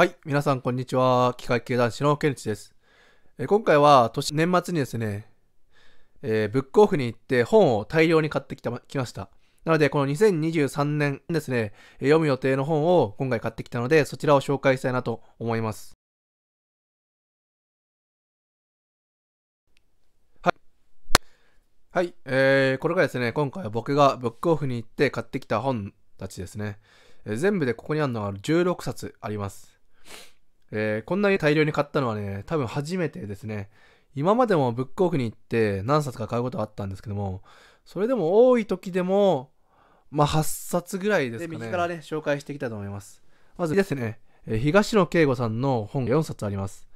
はい、皆さんこんにちは。機械系男子のケンチです。え今回は年、年末にですね、えー、ブックオフに行って本を大量に買ってきたきました。なので、この2023年ですね、読む予定の本を今回買ってきたので、そちらを紹介したいなと思います。はい。はい、えー、これがですね、今回は僕がブックオフに行って買ってきた本たちですね。えー、全部でここにあるのが16冊あります。えー、こんなに大量に買ったのはね、多分初めてですね。今までもブックオフに行って何冊か買うことはあったんですけども、それでも多い時でも、まあ、8冊ぐらいですかね。で、右からね、紹介していきたいと思います。まずですね、えー、東野圭吾さんの本が4冊あります。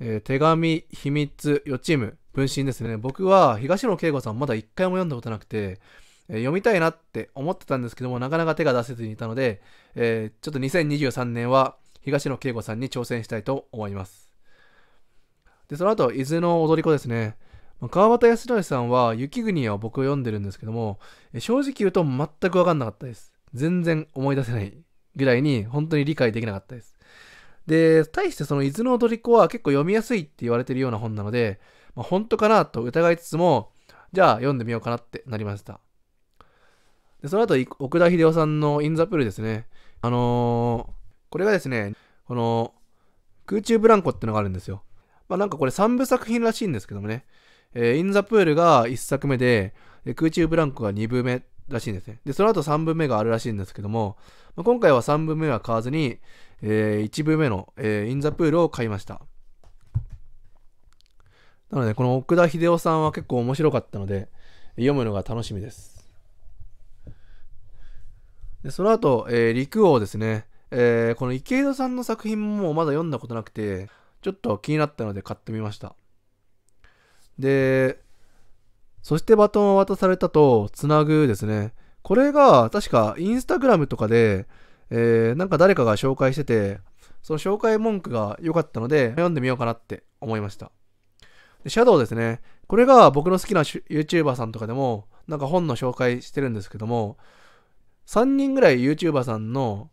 えー、手紙、秘密、予知夢、分身ですね。僕は東野圭吾さんまだ1回も読んだことなくて、読みたいなって思ってたんですけども、なかなか手が出せずにいたので、えー、ちょっと2023年は、東野圭吾さんに挑戦したいと思います。で、その後、伊豆の踊り子ですね。川端康成さんは、雪国は僕読んでるんですけども、正直言うと全くわかんなかったです。全然思い出せないぐらいに、本当に理解できなかったです。で、対してその伊豆の踊り子は結構読みやすいって言われてるような本なので、まあ、本当かなと疑いつつも、じゃあ読んでみようかなってなりました。で、その後、奥田秀夫さんのインザプールですね。あのー、これがですね、この、空中ブランコってのがあるんですよ。まあなんかこれ3部作品らしいんですけどもね。えー、インザプールが1作目で、空中ブランコが2部目らしいんですね。で、その後3部目があるらしいんですけども、まあ、今回は3部目は買わずに、えー、1部目の、えー、インザプールを買いました。なので、この奥田秀夫さんは結構面白かったので、読むのが楽しみです。でその後、えー、陸王ですね。えー、この池井戸さんの作品もまだ読んだことなくて、ちょっと気になったので買ってみました。で、そしてバトンを渡されたと、つなぐですね。これが、確か、インスタグラムとかで、えー、なんか誰かが紹介してて、その紹介文句が良かったので、読んでみようかなって思いました。でシャドウですね。これが僕の好きな YouTuber さんとかでも、なんか本の紹介してるんですけども、3人ぐらい YouTuber さんの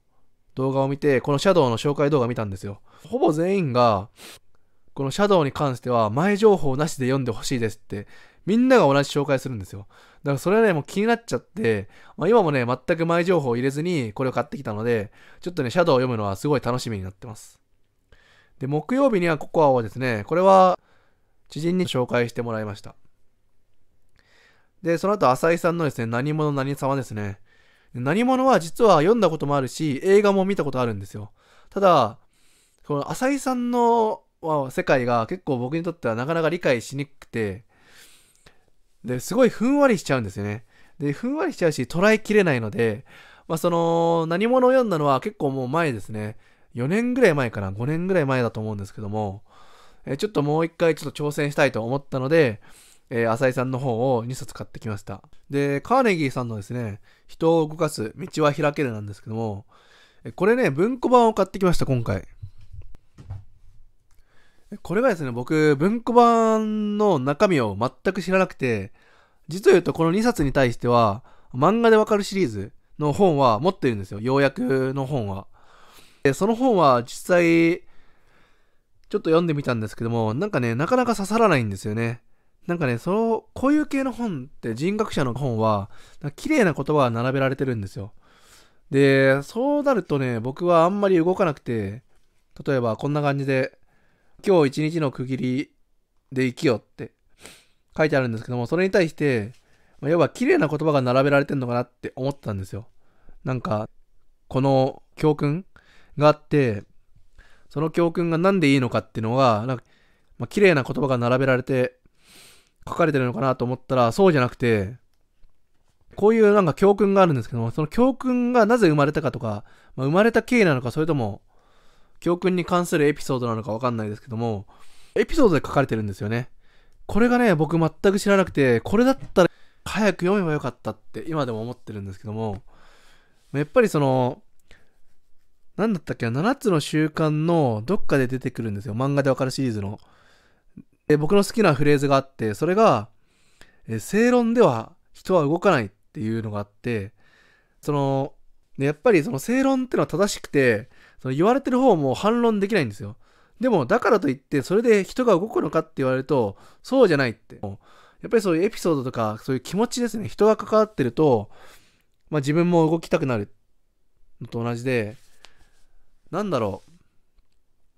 動画を見て、このシャドウの紹介動画見たんですよ。ほぼ全員が、このシャドウに関しては前情報なしで読んでほしいですって、みんなが同じ紹介するんですよ。だからそれはね、もう気になっちゃって、まあ、今もね、全く前情報を入れずにこれを買ってきたので、ちょっとね、シャドウを読むのはすごい楽しみになってます。で、木曜日にはココアをですね、これは知人に紹介してもらいました。で、その後、浅井さんのですね、何者何様ですね。何者は実は読んだこともあるし、映画も見たことあるんですよ。ただ、この浅井さんの世界が結構僕にとってはなかなか理解しにくくて、で、すごいふんわりしちゃうんですよね。で、ふんわりしちゃうし、捉えきれないので、まあその、何者を読んだのは結構もう前ですね。4年ぐらい前かな、5年ぐらい前だと思うんですけども、えちょっともう一回ちょっと挑戦したいと思ったので、えー、浅井さんの本を2冊買ってきました。で、カーネギーさんのですね、人を動かす、道は開けるなんですけども、これね、文庫版を買ってきました、今回。これがですね、僕、文庫版の中身を全く知らなくて、実を言うとこの2冊に対しては、漫画でわかるシリーズの本は持ってるんですよ。要約の本は。で、その本は実際、ちょっと読んでみたんですけども、なんかね、なかなか刺さらないんですよね。なんかね、その、こういう系の本って人格者の本は、綺麗な言葉が並べられてるんですよ。で、そうなるとね、僕はあんまり動かなくて、例えばこんな感じで、今日一日の区切りで生きよって書いてあるんですけども、それに対して、まあ、要は綺麗な言葉が並べられてんのかなって思ったんですよ。なんか、この教訓があって、その教訓が何でいいのかっていうのが、なんか、まあ、綺麗な言葉が並べられて書かれてるのかなと思ったら、そうじゃなくて、こういうなんか教訓があるんですけども、その教訓がなぜ生まれたかとか、まあ、生まれた経緯なのか、それとも、教訓に関するエピソードなのかわかんないですけども、エピソードで書かれてるんですよね。これがね、僕全く知らなくて、これだったら早く読めばよかったって今でも思ってるんですけども、やっぱりその、何だったっけ7つの習慣のどっかで出てくるんですよ。漫画でわかるシリーズの。え僕の好きなフレーズがあって、それが、え正論では人は動かないっていうのがあって、その、やっぱりその正論ってのは正しくて、その言われてる方も反論できないんですよ。でも、だからといって、それで人が動くのかって言われると、そうじゃないって。やっぱりそういうエピソードとか、そういう気持ちですね。人が関わってると、まあ自分も動きたくなるのと同じで、なんだろう。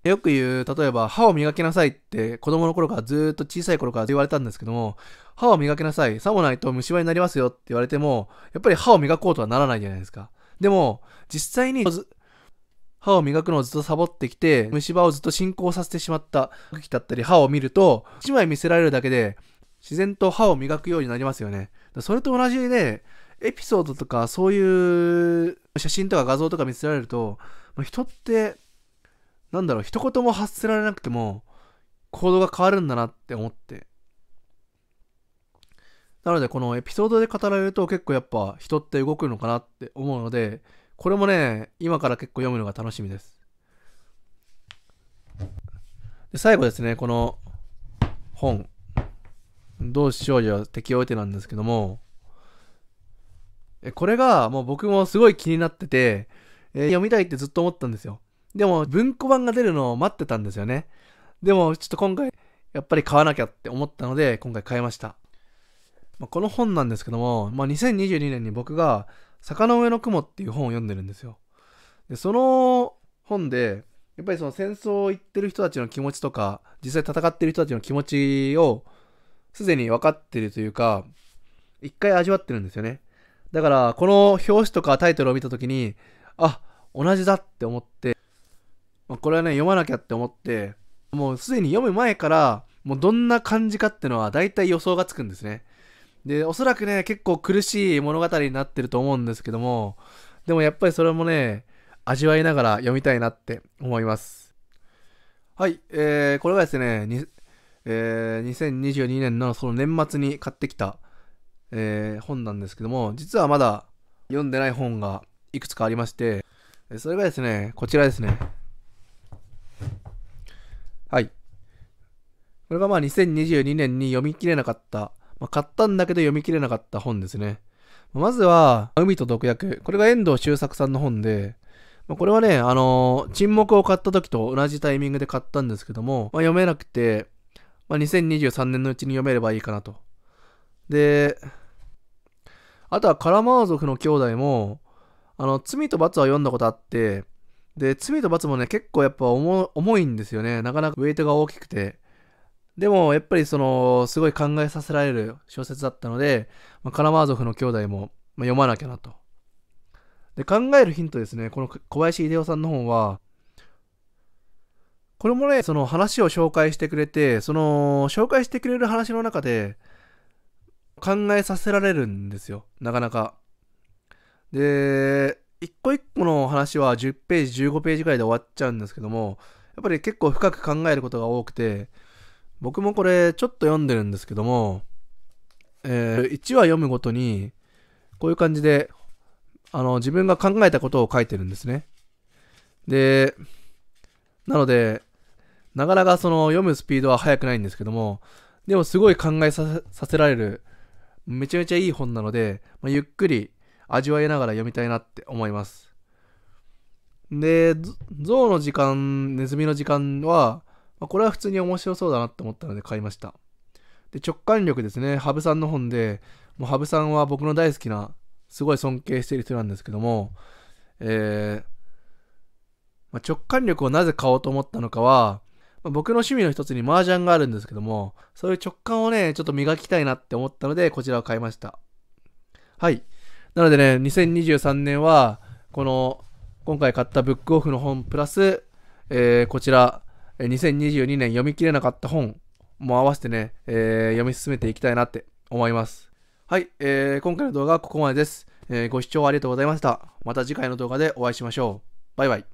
よく言う、例えば、歯を磨きなさいって子供の頃からずっと小さい頃から言われたんですけども、歯を磨きなさい、さもないと虫歯になりますよって言われても、やっぱり歯を磨こうとはならないじゃないですか。でも、実際に、歯を磨くのをずっとサボってきて、虫歯をずっと進行させてしまった時だったり、歯を見ると、1枚見せられるだけで、自然と歯を磨くようになりますよね。それと同じで、エピソードとかそういう写真とか画像とか見せられると、人ってなんだろう、一言も発せられなくても、行動が変わるんだなって思って。なので、このエピソードで語られると結構やっぱ人って動くのかなって思うので、これもね、今から結構読むのが楽しみです。で最後ですね、この本、どうしようよ適応手なんですけども、これがもう僕もすごい気になってて、えー、読みたいってずっと思ったんですよ。でも文庫版が出るのを待ってたんですよね。でもちょっと今回やっぱり買わなきゃって思ったので今回買いました。まあ、この本なんですけども、まあ、2022年に僕が坂の上の雲っていう本を読んでるんですよ。で、その本で、やっぱりその戦争を言ってる人たちの気持ちとか、実際戦ってる人たちの気持ちをすでに分かってるというか、一回味わってるんですよね。だから、この表紙とかタイトルを見た時に、あ、同じだって思って、まあ、これはね読まなきゃって思ってもうすでに読む前からもうどんな感じかってのは大体予想がつくんですねでおそらくね結構苦しい物語になってると思うんですけどもでもやっぱりそれもね味わいながら読みたいなって思いますはいえー、これはですねえー、2022年のその年末に買ってきた、えー、本なんですけども実はまだ読んでない本がいくつかありましてそれがですねこちらですねはい。これがまあ2022年に読み切れなかった、まあ、買ったんだけど読み切れなかった本ですね。まずは、海と毒薬。これが遠藤周作さんの本で、まこれはね、あのー、沈黙を買った時と同じタイミングで買ったんですけども、まあ、読めなくて、まあ、2023年のうちに読めればいいかなと。で、あとはカラマー族の兄弟も、あの、罪と罰は読んだことあって、で、罪と罰もね、結構やっぱ重いんですよね。なかなかウェイトが大きくて。でも、やっぱりその、すごい考えさせられる小説だったので、まあ、カラマーゾフの兄弟も、まあ、読まなきゃなと。で、考えるヒントですね。この小林秀夫さんの本は、これもね、その話を紹介してくれて、その、紹介してくれる話の中で、考えさせられるんですよ。なかなか。で、一個一個の話は10ページ、15ページぐらいで終わっちゃうんですけども、やっぱり結構深く考えることが多くて、僕もこれちょっと読んでるんですけども、えー、1話読むごとに、こういう感じで、あの、自分が考えたことを書いてるんですね。で、なので、なかなかその読むスピードは速くないんですけども、でもすごい考えさせられる、めちゃめちゃいい本なので、まあ、ゆっくり味わいながら読みたいなって思います。で、ゾウの時間、ネズミの時間は、まこれは普通に面白そうだなって思ったので買いました。で、直感力ですね、羽生さんの本で、もう羽生さんは僕の大好きな、すごい尊敬している人なんですけども、えー、まあ、直感力をなぜ買おうと思ったのかは、まあ、僕の趣味の一つに麻雀があるんですけども、そういう直感をね、ちょっと磨きたいなって思ったので、こちらを買いました。はい。なのでね、2023年は、この、今回買ったブックオフの本プラス、えー、こちら、2022年読み切れなかった本も合わせてね、えー、読み進めていきたいなって思います。はい、えー、今回の動画はここまでです、えー、ご視聴ありがとうございました。また次回の動画でお会いしましょう。バイバイ。